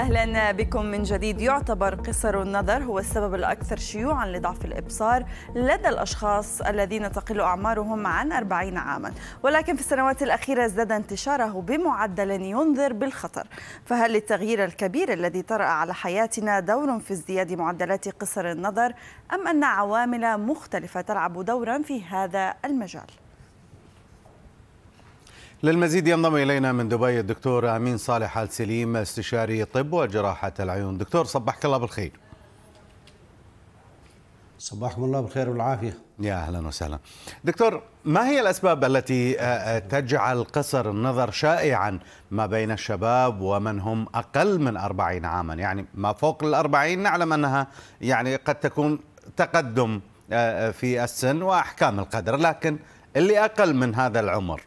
اهلا بكم من جديد يعتبر قصر النظر هو السبب الاكثر شيوعا لضعف الابصار لدى الاشخاص الذين تقل اعمارهم عن 40 عاما ولكن في السنوات الاخيره ازداد انتشاره بمعدل ينذر بالخطر فهل التغيير الكبير الذي طرأ على حياتنا دور في ازدياد معدلات قصر النظر ام ان عوامل مختلفه تلعب دورا في هذا المجال للمزيد ينضم الينا من دبي الدكتور امين صالح ال سليم استشاري طب وجراحه العيون. دكتور صبحك الله بالخير. صباحكم الله بالخير والعافيه. يا اهلا وسهلا. دكتور ما هي الاسباب التي آه، آه، تجعل قصر النظر شائعا ما بين الشباب ومن هم اقل من 40 عاما؟ يعني ما فوق ال 40 نعلم انها يعني قد تكون تقدم آه، في السن واحكام القدر، لكن اللي اقل من هذا العمر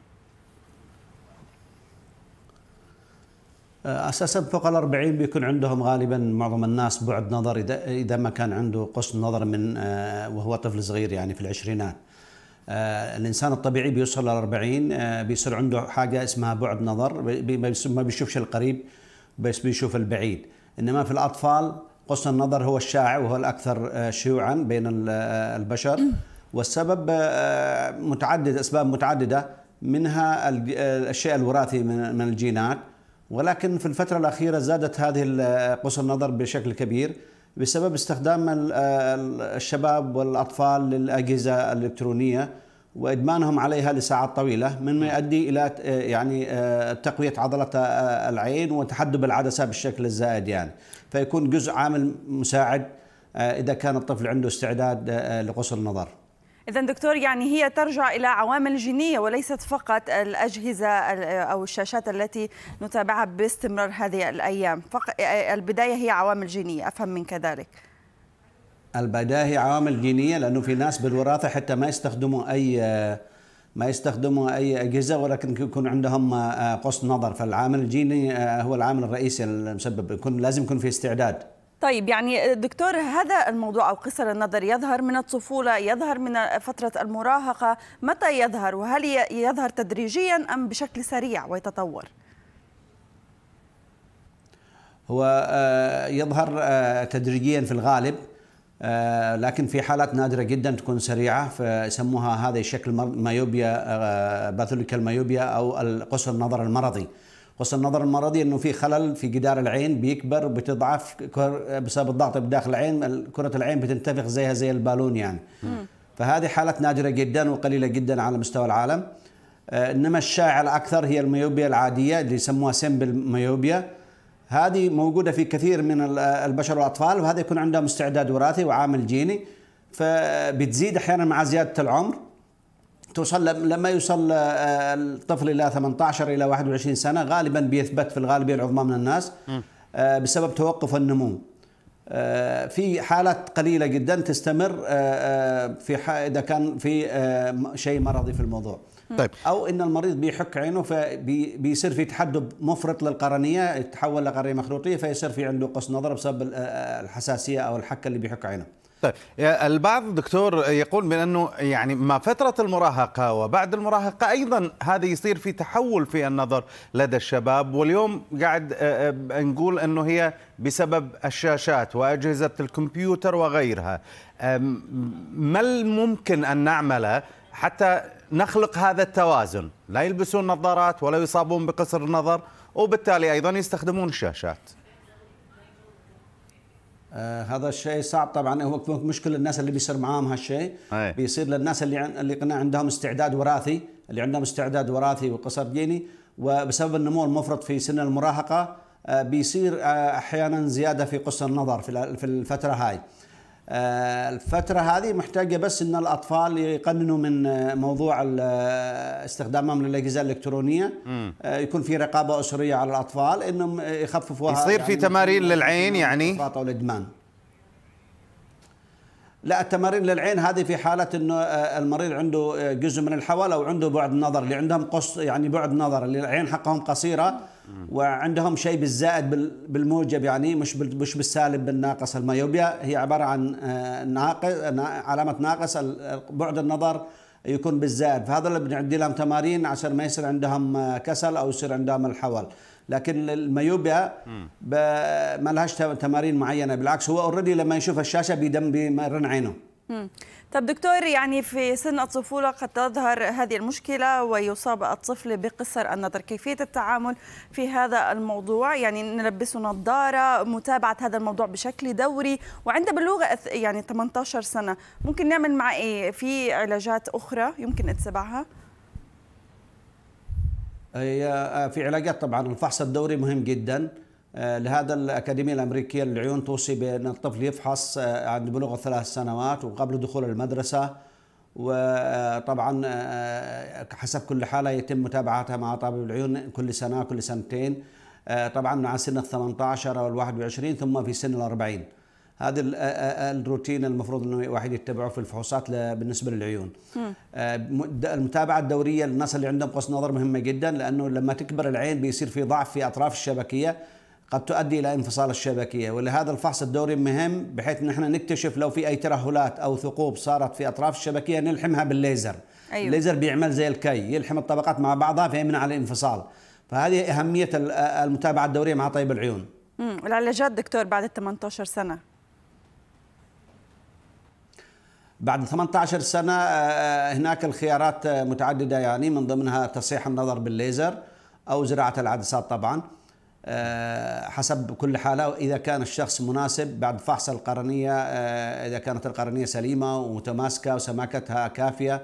آه، اساسا فوق ال 40 بيكون عندهم غالبا معظم الناس بعد نظر اذا ما كان عنده قص نظر من آه، وهو طفل صغير يعني في العشرينات. آه، الانسان الطبيعي بيوصل ل 40 بيصير عنده حاجه اسمها بعد نظر ما بيشوفش القريب بس بيشوف البعيد. انما في الاطفال قص النظر هو الشائع وهو الاكثر شيوعا بين البشر والسبب متعدد اسباب متعدده منها الشيء الوراثي من الجينات ولكن في الفترة الأخيرة زادت هذه قصر النظر بشكل كبير بسبب استخدام الشباب والأطفال للأجهزة الإلكترونية وإدمانهم عليها لساعات طويلة مما يؤدي إلى يعني آه، تقوية عضلة آه، العين وتحدب العدسة بالشكل الزائد يعني فيكون جزء عامل مساعد آه، إذا كان الطفل عنده استعداد لقصر النظر إذا دكتور يعني هي ترجع إلى عوامل جينية وليست فقط الأجهزة أو الشاشات التي نتابعها باستمرار هذه الأيام البداية هي عوامل جينية أفهم من كذلك البداية هي عوامل جينية لأنه في ناس بالوراثة حتى ما يستخدموا أي ما يستخدموا أي أجهزة ولكن يكون عندهم آه، قص نظر فالعامل الجيني آه، هو العامل الرئيسي المسبب يكون لازم يكون في استعداد طيب يعني دكتور هذا الموضوع أو قصر النظر يظهر من الطفولة يظهر من فترة المراهقة متى يظهر وهل يظهر تدريجيا أم بشكل سريع ويتطور؟ هو آه، يظهر آه، تدريجيا في الغالب آه، لكن في حالات نادرة جدا تكون سريعة فيسموها هذا الشكل مايوبيا باثوليكال مايوبيا أو قصر النظر المرضي غصن النظر المرضي انه في خلل في جدار العين بيكبر بتضعف بسبب الضغط بداخل العين كره العين بتنتفخ زيها زي البالون يعني فهذه حالات نادره جدا وقليله جدا على مستوى العالم آه، انما الشائعه الاكثر هي الميوبيا العاديه اللي يسموها سمبل ميوبيا هذه موجوده في كثير من البشر والاطفال وهذا يكون عندهم استعداد وراثي وعامل جيني فبتزيد احيانا مع زياده العمر توصل لما يوصل آه، الطفل الى 18 الى 21 سنه غالبا بيثبت في الغالبيه العظمى من الناس آه، بسبب توقف النمو آه، في حالات قليله جدا تستمر في اذا كان في شيء مرضي في الموضوع طيب او ان المريض بيحك عينه فبيصير في تحدب مفرط للقرنيه يتحول لقرنيه مخروطيه فيصير في عنده قص نظر بسبب الحساسيه او الحكه اللي بيحك عينه طيب البعض دكتور يقول من انه يعني ما فتره المراهقه وبعد المراهقه ايضا هذا يصير في تحول في النظر لدى الشباب واليوم قاعد آه، آه، نقول انه هي بسبب الشاشات واجهزه الكمبيوتر وغيرها ما الممكن ان نعمله حتى نخلق هذا التوازن لا يلبسون نظارات ولا يصابون بقصر النظر وبالتالي ايضا يستخدمون الشاشات آه هذا الشيء صعب طبعا هو مشكله الناس اللي بيصير معاهم هالشيء بيصير للناس اللي عن اللي قلنا عندهم استعداد وراثي اللي عندهم استعداد وراثي وقصر جيني وبسبب النمو المفرط في سن المراهقه آه بيصير آه احيانا زياده في قصر النظر في الفتره هاي آه، الفترة هذه محتاجة بس ان الاطفال يقننوا من آه، موضوع آه، استخدامهم للاجهزة الالكترونية م. يكون في رقابة اسرية على الاطفال انهم يخففوا يصير في يعني تمارين للعين يعني الادمان لا التمارين للعين هذه في حاله انه آه، المريض عنده آه، جزء من الحول او عنده بعد نظر اللي عندهم قص يعني بعد نظر اللي العين حقهم قصيره وعندهم شيء بالزائد بالموجب يعني مش مش بالسالب بالناقص الميوبيا هي عباره عن آه، ناقص علامه ناقص بعد النظر يكون بالزائد فهذا اللي بنعدي لهم تمارين عشان ما يصير عندهم كسل او يصير عندهم الحول لكن الميوبيا ما لهاش تمارين معينه بالعكس هو اوريدي لما يشوف الشاشه بيدم بيمرن عينه طب دكتور يعني في سن الطفولة قد تظهر هذه المشكلة ويصاب الطفل بقصر النظر كيفية التعامل في هذا الموضوع يعني نلبسه نظارة متابعة هذا الموضوع بشكل دوري وعند بلوغ يعني 18 سنة ممكن نعمل مع إيه في علاجات أخرى يمكن اتبعها آه، في علاجات طبعا الفحص الدوري مهم جدا آه، لهذا الأكاديمية الأمريكية للعيون توصي بأن الطفل يفحص آه، عند بلوغ الثلاث سنوات وقبل دخول المدرسة وطبعا حسب كل حالة يتم متابعتها مع طبيب العيون كل سنة كل سنتين طبعا مع سن ال 18 وال 21 ثم في سن ال 40 هذا الروتين المفروض انه الواحد يتبعه في الفحوصات بالنسبه للعيون المتابعه الدوريه للناس اللي عندهم قوس نظر مهمه جدا لانه لما تكبر العين بيصير في ضعف في اطراف الشبكيه قد تؤدي الى انفصال الشبكيه ولهذا الفحص الدوري مهم بحيث ان احنا نكتشف لو في اي ترهلات او ثقوب صارت في اطراف الشبكيه نلحمها بالليزر أيوة. الليزر بيعمل زي الكي يلحم الطبقات مع بعضها فيمنع الانفصال فهذه اهميه المتابعه الدوريه مع طيب العيون والعلاجات دكتور بعد 18 سنه بعد 18 سنة آه، آه، هناك الخيارات متعددة يعني من ضمنها تصحيح النظر بالليزر أو زراعة العدسات طبعا آه، حسب كل حالة إذا كان الشخص مناسب بعد فحص القرنية إذا كانت القرنية سليمة ومتماسكة وسماكتها كافية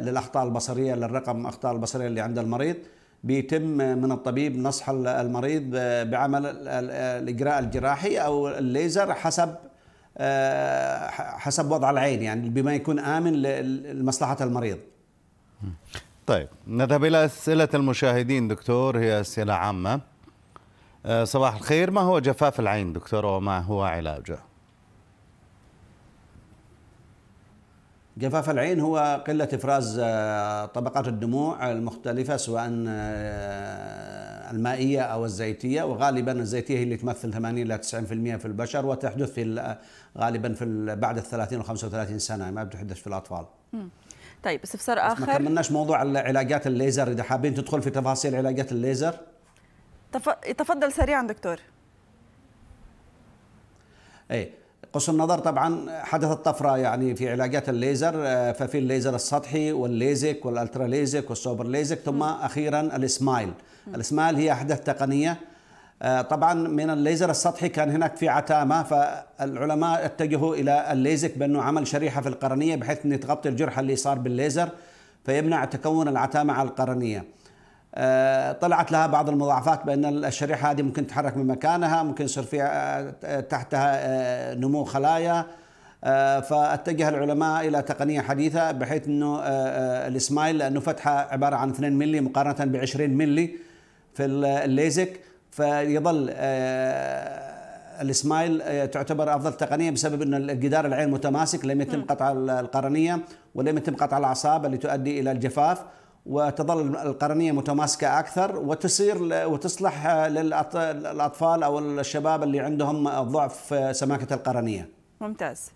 للأخطاء البصرية للرقم أخطاء البصرية اللي عند المريض بيتم من الطبيب نصح المريض بعمل الإجراء الجراحي أو الليزر حسب آه، حسب وضع العين يعني بما يكون آمن لمصلحة المريض طيب نذهب إلى أسئلة المشاهدين دكتور هي أسئلة عامة آه، صباح الخير ما هو جفاف العين دكتور وما هو علاجه جفاف العين هو قلة إفراز آه، طبقات الدموع المختلفة سواء المائية أو الزيتية وغالبا الزيتية هي اللي تمثل 80 إلى 90% في البشر وتحدث في غالبا في بعد ال 30 و 35 سنة ما بتحدث في الأطفال طيب استفسار آخر ما كملناش موضوع علاجات الليزر إذا حابين تدخل في تفاصيل علاجات الليزر تفضل سريعا دكتور ايه قص النظر طبعا حدثت طفره يعني في علاجات الليزر آه، ففي الليزر السطحي والليزك والالترا ليزك والسوبر ليزك ثم اخيرا الاسمايل الاسمايل هي احدث تقنيه آه، طبعا من الليزر السطحي كان هناك في عتامه فالعلماء اتجهوا الى الليزك بانه عمل شريحه في القرنيه بحيث ان تغطي الجرح اللي صار بالليزر فيمنع تكون العتامه على القرنيه آه، طلعت لها بعض المضاعفات بان الشريحه هذه ممكن تتحرك من مكانها ممكن يصير فيها آه، آه، تحتها نمو خلايا فاتجه العلماء الى تقنيه حديثه بحيث انه الاسمايل لانه فتحه عباره عن 2 ملي مقارنه ب 20 ملي في الليزك فيظل الاسمايل تعتبر افضل تقنيه بسبب ان الجدار العين متماسك لم يتم نعم. قطع القرنيه ولم يتم قطع الاعصاب اللي تؤدي الى الجفاف وتظل القرنيه متماسكه اكثر وتصير وتصلح للاطفال او الشباب اللي عندهم ضعف سماكه القرنيه. ممتاز.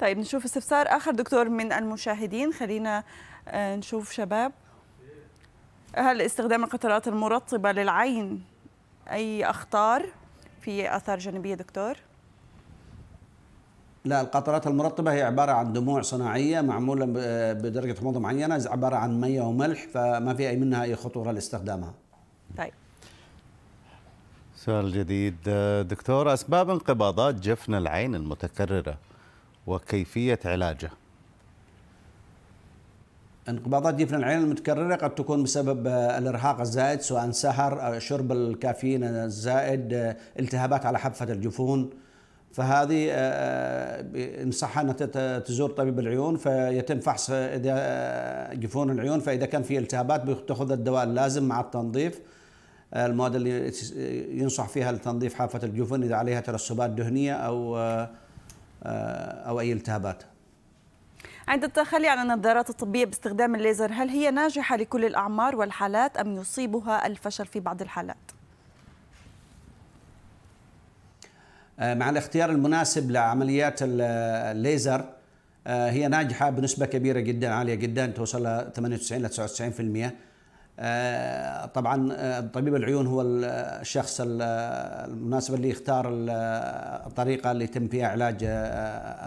طيب نشوف استفسار اخر دكتور من المشاهدين خلينا آه، نشوف شباب هل استخدام القطرات المرطبه للعين اي اخطار في اثار جانبيه دكتور؟ لا القطرات المرطبة هي عبارة عن دموع صناعية معمولة بدرجة حموضة معينة عبارة عن مية وملح فما في أي منها أي خطورة لاستخدامها طيب سؤال جديد دكتور أسباب انقباضات جفن العين المتكررة وكيفية علاجه انقباضات جفن العين المتكررة قد تكون بسبب آه، الإرهاق الزائد سواء سهر آه، شرب الكافيين الزائد آه، التهابات على حافة الجفون فهذه آه، آه، ان انها ان تزور طبيب العيون فيتم فحص آه، اذا جفون العيون فاذا كان في التهابات تاخذ الدواء اللازم مع التنظيف المواد اللي ينصح فيها لتنظيف حافه الجفن اذا عليها ترسبات دهنيه او او اي التهابات. عند التخلي عن النظارات الطبيه باستخدام الليزر هل هي ناجحه لكل الاعمار والحالات ام يصيبها الفشل في بعض الحالات؟ آه، مع الاختيار المناسب لعمليات الليزر آه، هي ناجحة بنسبة كبيرة جدا عالية جدا توصل ل 98 إلى 99% آه، طبعا طبيب العيون هو الشخص المناسب اللي يختار الطريقة اللي يتم فيها علاج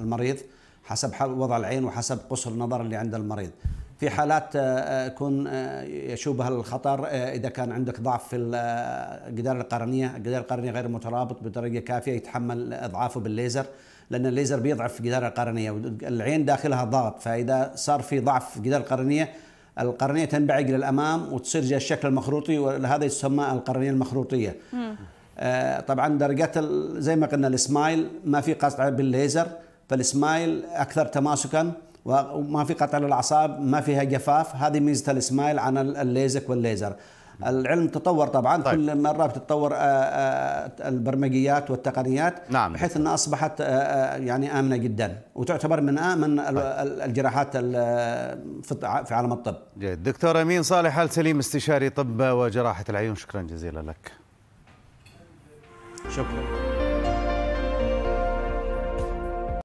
المريض حسب وضع العين وحسب قصر النظر اللي عند المريض في حالات آه، آه، يكون آه، يشوبها الخطر اذا كان عندك ضعف في الجدار القرنيه، الجدار القرنيه غير مترابط بطريقه كافيه يتحمل اضعافه بالليزر لان الليزر بيضعف الجدار القرنيه والعين داخلها ضغط فاذا صار في ضعف في الجدار القرنيه القرنيه تنبعج للامام وتصير زي الشكل المخروطي وهذا يسمى القرنيه المخروطيه. طبعا درجات زي ما قلنا السمايل ما في قصد بالليزر فالسمايل اكثر تماسكا وما في قطع للاعصاب ما فيها جفاف هذه ميزه السمايل عن الليزك والليزر العلم تطور طبعا طيب. كل مره بتتطور آه، آه، البرمجيات والتقنيات نعم. بحيث انها اصبحت آه، يعني امنه جدا وتعتبر من امن طيب. الجراحات في عالم الطب. جيد دكتور امين صالح ال سليم استشاري طب وجراحه العيون شكرا جزيلا لك. شكرا.